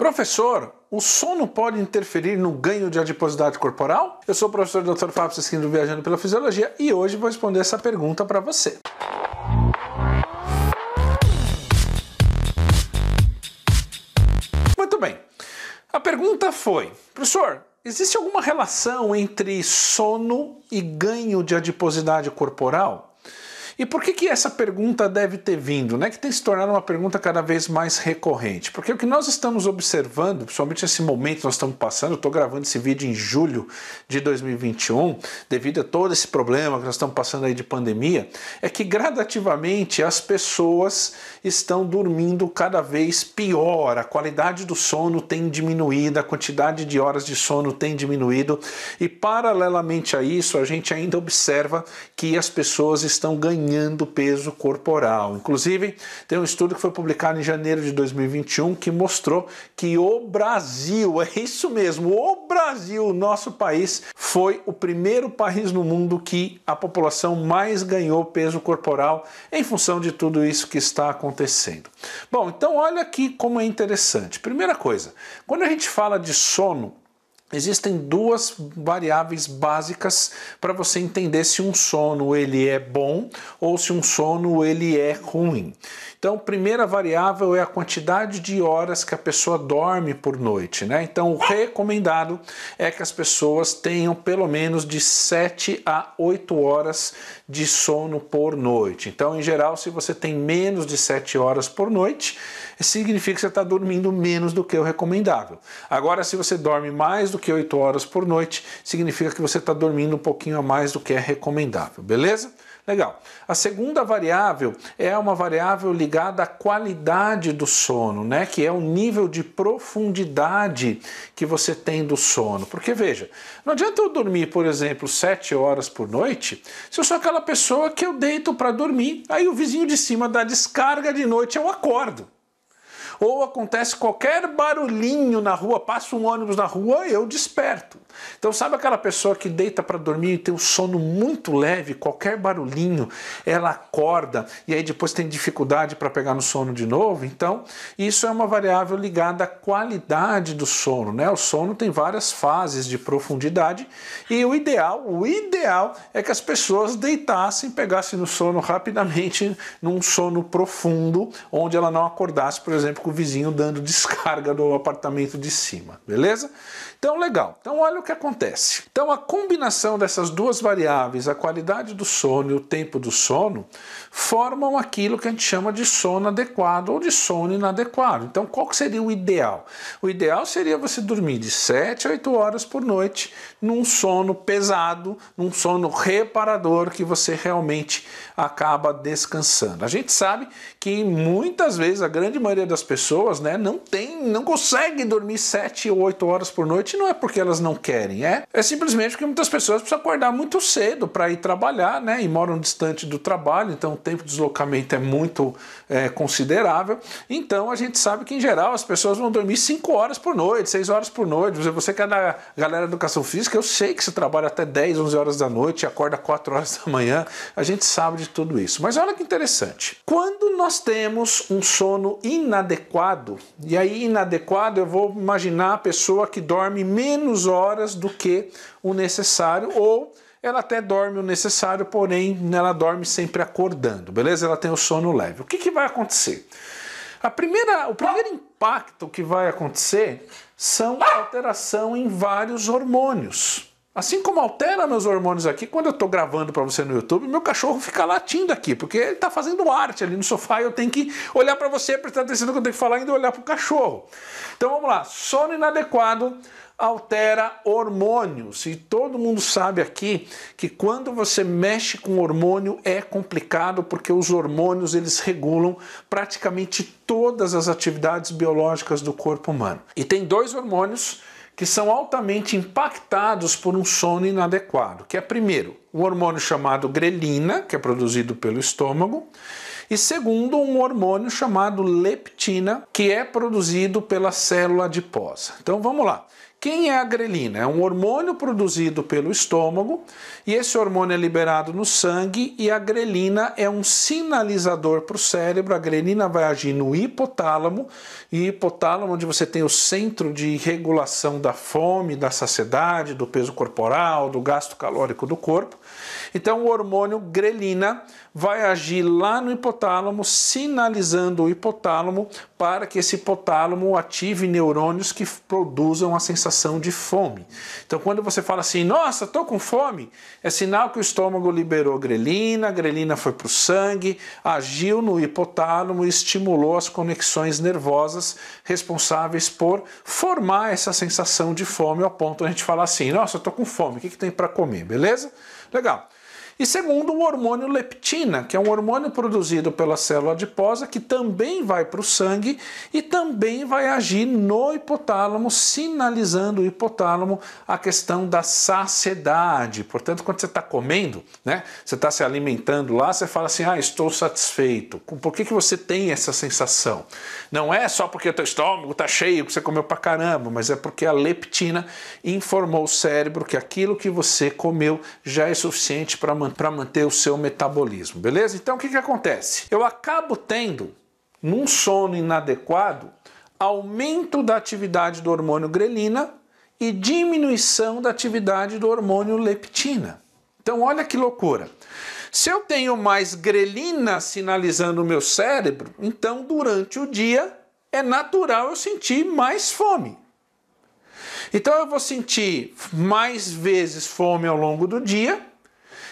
Professor, o sono pode interferir no ganho de adiposidade corporal? Eu sou o professor Dr. Fábio Sesquim Viajando pela Fisiologia e hoje vou responder essa pergunta para você. Muito bem. A pergunta foi: Professor, existe alguma relação entre sono e ganho de adiposidade corporal? E por que, que essa pergunta deve ter vindo, né? que tem se tornado uma pergunta cada vez mais recorrente? Porque o que nós estamos observando, principalmente nesse momento que nós estamos passando, eu estou gravando esse vídeo em julho de 2021, devido a todo esse problema que nós estamos passando aí de pandemia, é que gradativamente as pessoas estão dormindo cada vez pior, a qualidade do sono tem diminuído, a quantidade de horas de sono tem diminuído, e paralelamente a isso, a gente ainda observa que as pessoas estão ganhando ganhando peso corporal. Inclusive, tem um estudo que foi publicado em janeiro de 2021 que mostrou que o Brasil, é isso mesmo, o Brasil, o nosso país, foi o primeiro país no mundo que a população mais ganhou peso corporal em função de tudo isso que está acontecendo. Bom, então olha aqui como é interessante. Primeira coisa, quando a gente fala de sono, Existem duas variáveis básicas para você entender se um sono ele é bom ou se um sono ele é ruim. Então, primeira variável é a quantidade de horas que a pessoa dorme por noite, né? Então, o recomendado é que as pessoas tenham pelo menos de 7 a 8 horas de sono por noite. Então, em geral, se você tem menos de 7 horas por noite, significa que você está dormindo menos do que o recomendável. Agora, se você dorme mais do que 8 horas por noite, significa que você está dormindo um pouquinho a mais do que é recomendável, beleza? Legal. A segunda variável é uma variável ligada à qualidade do sono, né? Que é o nível de profundidade que você tem do sono. Porque veja, não adianta eu dormir, por exemplo, 7 horas por noite, se eu sou aquela pessoa que eu deito para dormir, aí o vizinho de cima dá descarga de noite, eu acordo ou acontece qualquer barulhinho na rua, passa um ônibus na rua, eu desperto. Então, sabe aquela pessoa que deita para dormir e tem um sono muito leve, qualquer barulhinho, ela acorda e aí depois tem dificuldade para pegar no sono de novo? Então, isso é uma variável ligada à qualidade do sono, né? O sono tem várias fases de profundidade e o ideal, o ideal é que as pessoas deitassem, pegassem no sono rapidamente, num sono profundo, onde ela não acordasse, por exemplo, com o vizinho dando descarga no apartamento de cima, beleza? Então, legal. Então, olha o que que acontece? Então, a combinação dessas duas variáveis, a qualidade do sono e o tempo do sono, formam aquilo que a gente chama de sono adequado ou de sono inadequado. Então, qual seria o ideal? O ideal seria você dormir de 7 a 8 horas por noite num sono pesado, num sono reparador que você realmente acaba descansando. A gente sabe que muitas vezes a grande maioria das pessoas, né, não tem, não consegue dormir 7 ou 8 horas por noite, não é porque elas não querem querem? É, é simplesmente porque muitas pessoas precisam acordar muito cedo para ir trabalhar, né? E moram distante do trabalho, então o tempo de deslocamento é muito é, considerável. Então a gente sabe que, em geral, as pessoas vão dormir 5 horas por noite, 6 horas por noite. Você que é da galera da educação física, eu sei que você trabalha até 10, 11 horas da noite e acorda 4 horas da manhã. A gente sabe de tudo isso. Mas olha que interessante. Quando nós temos um sono inadequado, e aí inadequado eu vou imaginar a pessoa que dorme menos horas horas do que o necessário, ou ela até dorme o necessário, porém ela dorme sempre acordando, beleza? Ela tem o sono leve. O que, que vai acontecer? A primeira, o primeiro impacto que vai acontecer são alteração em vários hormônios. Assim como altera meus hormônios aqui, quando eu estou gravando para você no YouTube, meu cachorro fica latindo aqui, porque ele está fazendo arte ali no sofá e eu tenho que olhar para você, prestar atenção no que eu tenho que falar e ainda olhar para o cachorro. Então vamos lá, sono inadequado altera hormônios. E todo mundo sabe aqui que quando você mexe com hormônio é complicado porque os hormônios eles regulam praticamente todas as atividades biológicas do corpo humano. E tem dois hormônios que são altamente impactados por um sono inadequado, que é primeiro, um hormônio chamado grelina, que é produzido pelo estômago, e segundo, um hormônio chamado leptina, que é produzido pela célula adiposa. Então vamos lá. Quem é a grelina? É um hormônio produzido pelo estômago e esse hormônio é liberado no sangue e a grelina é um sinalizador para o cérebro. A grelina vai agir no hipotálamo e hipotálamo é onde você tem o centro de regulação da fome, da saciedade, do peso corporal, do gasto calórico do corpo. Então o hormônio grelina vai agir lá no hipotálamo, sinalizando o hipotálamo para que esse hipotálamo ative neurônios que produzam a sensação sensação de fome. Então, quando você fala assim, nossa, estou com fome, é sinal que o estômago liberou grelina, a grelina foi para o sangue, agiu no hipotálamo e estimulou as conexões nervosas responsáveis por formar essa sensação de fome, ao ponto de a gente falar assim, nossa, estou com fome, o que, que tem para comer, beleza? Legal. E segundo, o hormônio leptina, que é um hormônio produzido pela célula adiposa, que também vai para o sangue e também vai agir no hipotálamo, sinalizando o hipotálamo a questão da saciedade. Portanto, quando você está comendo, né, você está se alimentando lá, você fala assim: ah, estou satisfeito. Por que, que você tem essa sensação? Não é só porque o teu estômago está cheio, que você comeu para caramba, mas é porque a leptina informou o cérebro que aquilo que você comeu já é suficiente para manter para manter o seu metabolismo, beleza? Então o que, que acontece? Eu acabo tendo, num sono inadequado, aumento da atividade do hormônio grelina e diminuição da atividade do hormônio leptina. Então olha que loucura. Se eu tenho mais grelina sinalizando o meu cérebro, então durante o dia é natural eu sentir mais fome. Então eu vou sentir mais vezes fome ao longo do dia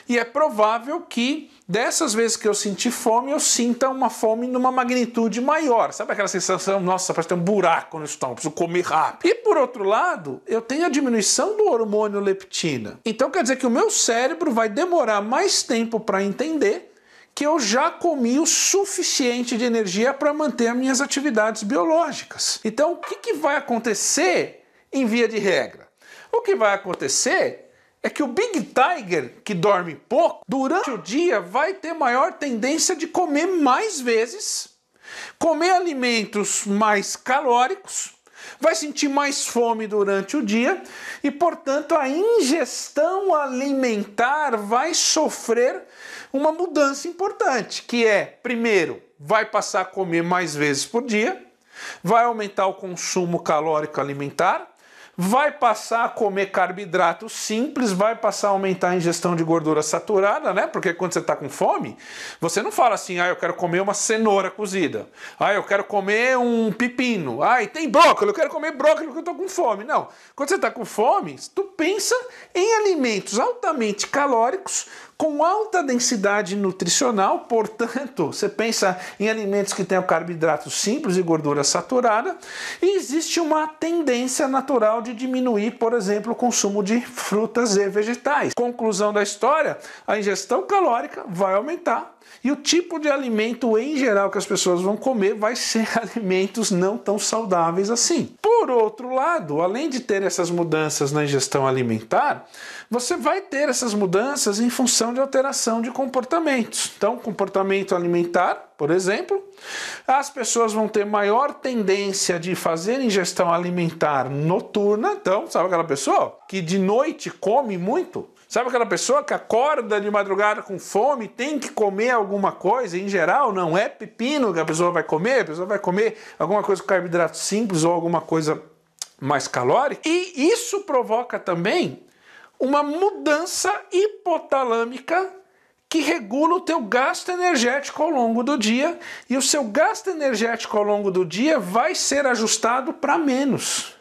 e é provável que dessas vezes que eu senti fome, eu sinta uma fome numa magnitude maior. Sabe aquela sensação, nossa, parece ter um buraco no estômago, preciso comer rápido. E por outro lado, eu tenho a diminuição do hormônio leptina. Então quer dizer que o meu cérebro vai demorar mais tempo para entender que eu já comi o suficiente de energia para manter minhas atividades biológicas. Então, o que, que vai acontecer em via de regra? O que vai acontecer é que o Big Tiger, que dorme pouco, durante o dia vai ter maior tendência de comer mais vezes, comer alimentos mais calóricos, vai sentir mais fome durante o dia e, portanto, a ingestão alimentar vai sofrer uma mudança importante, que é, primeiro, vai passar a comer mais vezes por dia, vai aumentar o consumo calórico alimentar, vai passar a comer carboidrato simples, vai passar a aumentar a ingestão de gordura saturada, né? Porque quando você está com fome, você não fala assim, ah, eu quero comer uma cenoura cozida, ah, eu quero comer um pepino, ah, e tem brócolis, eu quero comer brócolis porque eu estou com fome. Não, quando você está com fome, tu pensa em alimentos altamente calóricos com alta densidade nutricional, portanto, você pensa em alimentos que tenham carboidratos simples e gordura saturada, e existe uma tendência natural de diminuir, por exemplo, o consumo de frutas e vegetais. Conclusão da história: a ingestão calórica vai aumentar e o tipo de alimento em geral que as pessoas vão comer vai ser alimentos não tão saudáveis assim. Por outro lado, além de ter essas mudanças na ingestão alimentar, você vai ter essas mudanças em função de alteração de comportamentos. Então, comportamento alimentar, por exemplo, as pessoas vão ter maior tendência de fazer ingestão alimentar noturna. Então, sabe aquela pessoa que de noite come muito? Sabe aquela pessoa que acorda de madrugada com fome, tem que comer alguma coisa, em geral não é pepino que a pessoa vai comer, a pessoa vai comer alguma coisa com carboidrato simples ou alguma coisa mais calórica. E isso provoca também uma mudança hipotalâmica que regula o teu gasto energético ao longo do dia e o seu gasto energético ao longo do dia vai ser ajustado para menos.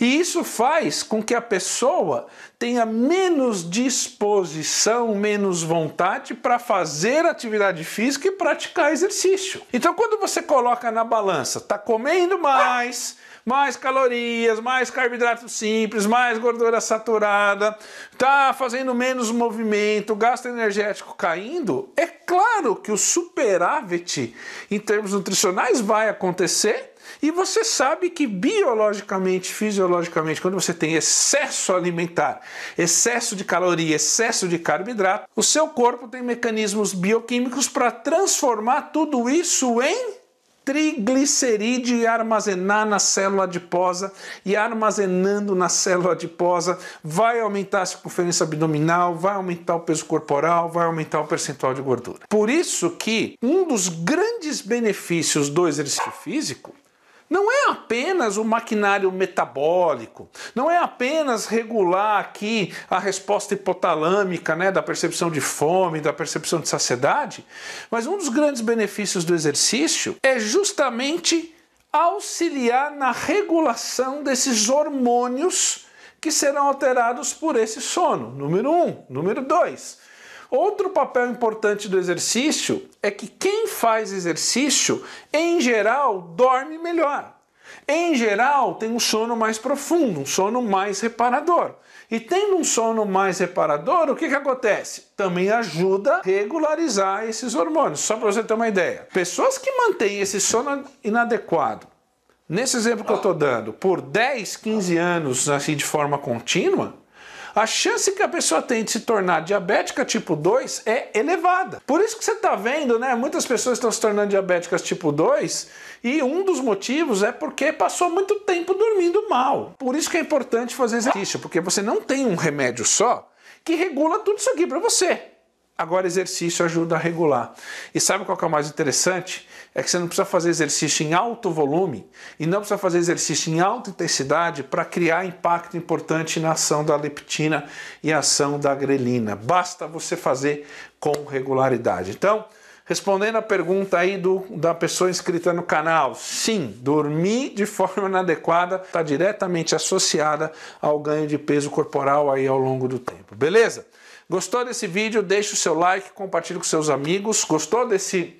E isso faz com que a pessoa tenha menos disposição, menos vontade para fazer atividade física e praticar exercício. Então, quando você coloca na balança, tá comendo mais, ah mais calorias, mais carboidrato simples, mais gordura saturada, tá fazendo menos movimento, gasto energético caindo, é claro que o superávit em termos nutricionais vai acontecer. E você sabe que biologicamente, fisiologicamente, quando você tem excesso alimentar, excesso de caloria, excesso de carboidrato, o seu corpo tem mecanismos bioquímicos para transformar tudo isso em triglicerídeo e armazenar na célula adiposa, e armazenando na célula adiposa, vai aumentar a circunferência abdominal, vai aumentar o peso corporal, vai aumentar o percentual de gordura. Por isso que um dos grandes benefícios do exercício físico não é apenas o maquinário metabólico, não é apenas regular aqui a resposta hipotalâmica, né, da percepção de fome, da percepção de saciedade, mas um dos grandes benefícios do exercício é justamente auxiliar na regulação desses hormônios que serão alterados por esse sono. Número um, número dois Outro papel importante do exercício é que quem faz exercício, em geral, dorme melhor. Em geral, tem um sono mais profundo, um sono mais reparador. E tendo um sono mais reparador, o que, que acontece? Também ajuda a regularizar esses hormônios. Só para você ter uma ideia. Pessoas que mantêm esse sono inadequado, nesse exemplo que eu estou dando, por 10, 15 anos, assim, de forma contínua, a chance que a pessoa tem de se tornar diabética tipo 2 é elevada. Por isso que você está vendo, né? Muitas pessoas estão se tornando diabéticas tipo 2 e um dos motivos é porque passou muito tempo dormindo mal. Por isso que é importante fazer exercício, porque você não tem um remédio só que regula tudo isso aqui para você. Agora, exercício ajuda a regular. E sabe qual que é o mais interessante? É que você não precisa fazer exercício em alto volume e não precisa fazer exercício em alta intensidade para criar impacto importante na ação da leptina e ação da grelina. Basta você fazer com regularidade. Então, Respondendo a pergunta aí do, da pessoa inscrita no canal, sim, dormir de forma inadequada está diretamente associada ao ganho de peso corporal aí ao longo do tempo, beleza? Gostou desse vídeo? Deixe o seu like, compartilhe com seus amigos. Gostou desse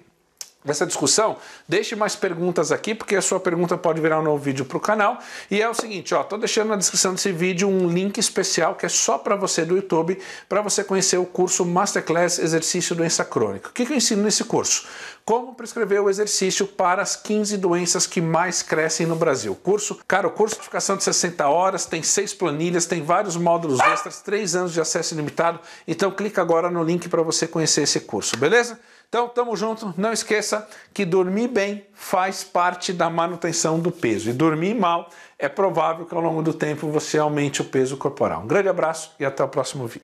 dessa discussão, deixe mais perguntas aqui, porque a sua pergunta pode virar um novo vídeo para o canal. E é o seguinte, ó, tô deixando na descrição desse vídeo um link especial que é só para você do YouTube, para você conhecer o curso Masterclass Exercício Doença Crônica. O que, que eu ensino nesse curso? Como prescrever o exercício para as 15 doenças que mais crescem no Brasil. Curso, cara, o curso de ficação de 60 horas, tem seis planilhas, tem vários módulos extras, três anos de acesso ilimitado. Então clica agora no link para você conhecer esse curso, beleza? Então, tamo junto. Não esqueça que dormir bem faz parte da manutenção do peso. E dormir mal é provável que ao longo do tempo você aumente o peso corporal. Um grande abraço e até o próximo vídeo.